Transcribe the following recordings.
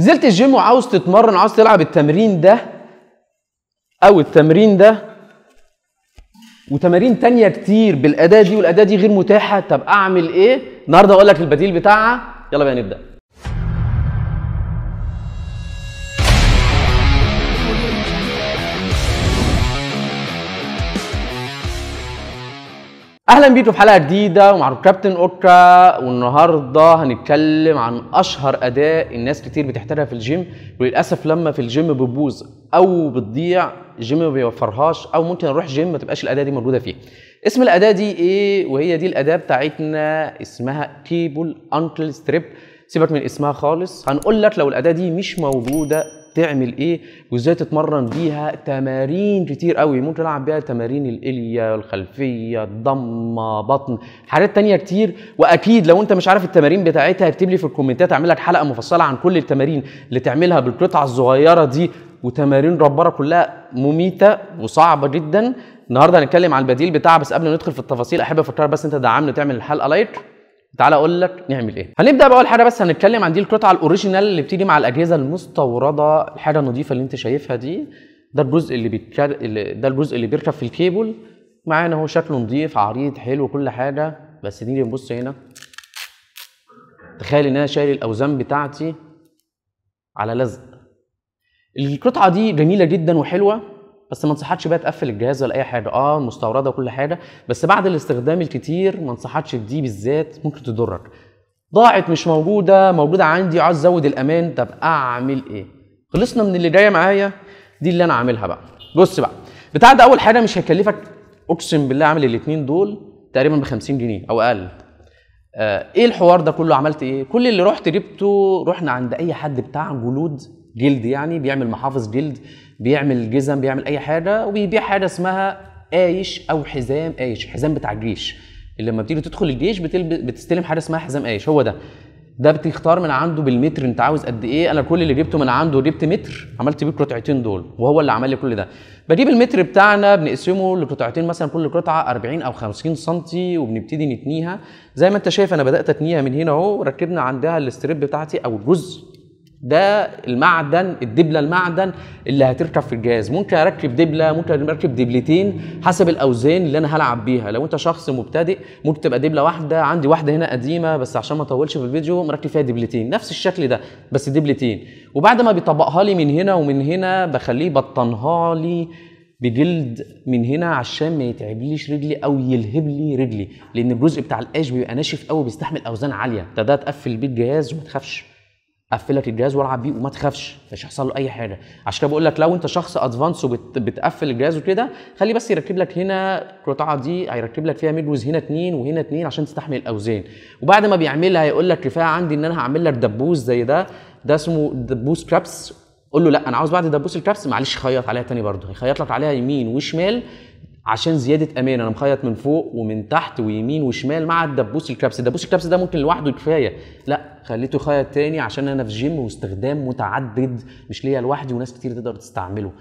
نزلت الجيم وعاوز تتمرن عاوز تلعب التمرين ده او التمرين ده وتمارين تانية كتير بالاداه دي والاداه دي غير متاحه طب اعمل ايه النهارده اقول لك البديل بتاعها يلا بقى نبدا اهلا بيكم في حلقه جديده ومع كابتن اوكا والنهارده هنتكلم عن اشهر اداء الناس كتير بتحتاجها في الجيم وللاسف لما في الجيم بتبوظ او بتضيع الجيم ما بيوفرهاش او ممكن نروح جيم ما تبقاش الاداه دي موجوده فيه اسم الاداه دي ايه وهي دي الاداه بتاعتنا اسمها كيبل انكل ستريب سيبك من اسمها خالص هنقول لك لو الاداه دي مش موجوده تعمل ايه وازاي تتمرن بيها تمارين كتير قوي ممكن العب بيها تمارين الالية الخلفية الضمة بطن حاجات تانية كتير واكيد لو انت مش عارف التمارين بتاعتها اكتب لي في الكومنتات اعمل لك حلقة مفصلة عن كل التمارين اللي تعملها بالقطعة الصغيرة دي وتمارين ربارة كلها مميتة وصعبة جدا النهارده هنتكلم عن البديل بتاعها بس قبل ما ندخل في التفاصيل احب افكرك بس انت دعمني تعمل الحلقة لايك تعالى اقول لك نعمل ايه هنبدا باول حاجه بس هنتكلم عن دي القطعه الاوريجينال اللي بتيجي مع الاجهزه المستورده الحاجه النظيفه اللي انت شايفها دي ده الجزء اللي بيتكر... ده الجزء اللي بيركب في الكيبل معانا اهو شكله نظيف عريض حلو كل حاجه بس نيجي نبص هنا تخيل ان انا شايل الاوزان بتاعتي على لزق القطعه دي جميله جدا وحلوه بس ما انصحكش بقى تقفل الجهاز ولا اي حاجه اه مستورده وكل حاجه بس بعد الاستخدام الكتير ما انصحكش بدي بالذات ممكن تضرك ضاعت مش موجوده موجوده عندي عايز ازود الامان طب اعمل ايه خلصنا من اللي جايه معايا دي اللي انا عاملها بقى بص بقى بتاع ده اول حاجه مش هيكلفك اقسم بالله عامل الاثنين دول تقريبا ب 50 جنيه او اقل آه ايه الحوار ده كله عملت ايه كل اللي رحت جبته رحنا عند اي حد بتاع جلود جلد يعني بيعمل محافظ جلد بيعمل جزم بيعمل اي حاجه وبيبيع حاجه اسمها قايش او حزام قايش الحزام بتاع الجيش اللي لما بتيجي تدخل الجيش بتستلم حاجه اسمها حزام قايش هو ده ده بتختار من عنده بالمتر انت عاوز قد ايه انا كل اللي جبته من عنده جبت متر عملت بيه القطعتين دول وهو اللي عمل لي كل ده بجيب المتر بتاعنا بنقسمه لقطعتين مثلا كل قطعه 40 او 50 سم وبنبتدي نتنيها زي ما انت شايف انا بدات اتنيها من هنا اهو ركبنا عندها الاستريب بتاعتي او الجزء ده المعدن الدبله المعدن اللي هتركب في الجهاز ممكن اركب دبله ممكن اركب دبلتين حسب الاوزان اللي انا هلعب بيها لو انت شخص مبتدئ ممكن تبقى دبله واحده عندي واحده هنا قديمه بس عشان ما اطولش في الفيديو مركب فيها دبلتين نفس الشكل ده بس دبلتين وبعد ما بيطبقها لي من هنا ومن هنا بخليه بطنها لي بجلد من هنا عشان ما يتعبليش رجلي او يلهب لي رجلي لان الجزء بتاع القاش بيبقى ناشف قوي بيستحمل اوزان عاليه ده ده تقفل بيه الجهاز وما تخافش قفل لك الجهاز والعب بيه وما تخافش مش هيحصل له اي حاجه عشان كده بقول لك لو انت شخص ادفانس وبتقفل الجهاز وكده خلي بس يركب لك هنا القطعه دي هيركب لك فيها ميدوز هنا اتنين وهنا اتنين عشان تستحمل الاوزان وبعد ما بيعملها هيقول لك كفايه عندي ان انا هعمل لك دبوس زي ده ده اسمه دبوس كرابس قول له لا انا عاوز بعد دبوس الكرابس معلش خيط عليها تاني برضه هيخيط لك عليها يمين وشمال عشان زياده امان انا مخيط من فوق ومن تحت ويمين وشمال مع الدبوس الكبس الدبوس الكبس ده ممكن لوحده كفايه لا خليته خيط تاني عشان انا في جيم واستخدام متعدد مش ليا لوحدي وناس كتير تقدر تستعمله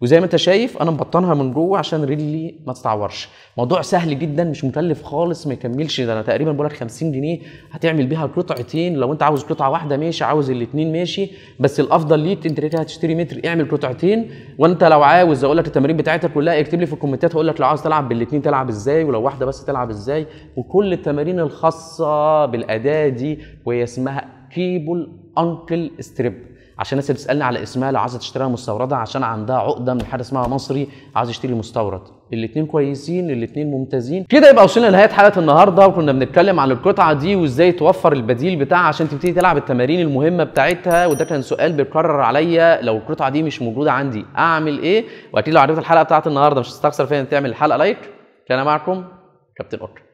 وزي ما انت شايف انا مبطنها من جوه عشان رجلي ما تتعورش موضوع سهل جدا مش مكلف خالص ما يكملش ده انا تقريبا بقول لك 50 جنيه هتعمل بيها قطعتين لو انت عاوز قطعه واحده ماشي عاوز الاثنين ماشي بس الافضل ليك انت كده هتشتري متر اعمل قطعتين وانت لو عاوز اقول لك التمارين بتاعتك كلها اكتب لي في الكومنتات اقول لك لو عاوز تلعب بالاثنين تلعب ازاي ولو واحده بس تلعب ازاي وكل التمارين الخاصه بالاداه دي وهي اسمها كيبل انكل ستريب عشان الناس بتسالني على اسمها لو عايزه تشتريها مستورده عشان عندها عقده من حاجه اسمها مصري عايز يشتري مستورد الاثنين كويسين الاثنين ممتازين كده يبقى وصلنا لنهايه حلقه النهارده وكنا بنتكلم عن القطعه دي وازاي توفر البديل بتاعها عشان تبتدي تلعب التمارين المهمه بتاعتها وده كان سؤال بيتكرر عليا لو القطعه دي مش موجوده عندي اعمل ايه واكيد لو عرفت الحلقه بتاعت النهارده مش هتستخسر فيها تعمل الحلقه لايك كان معكم كابتن اوكر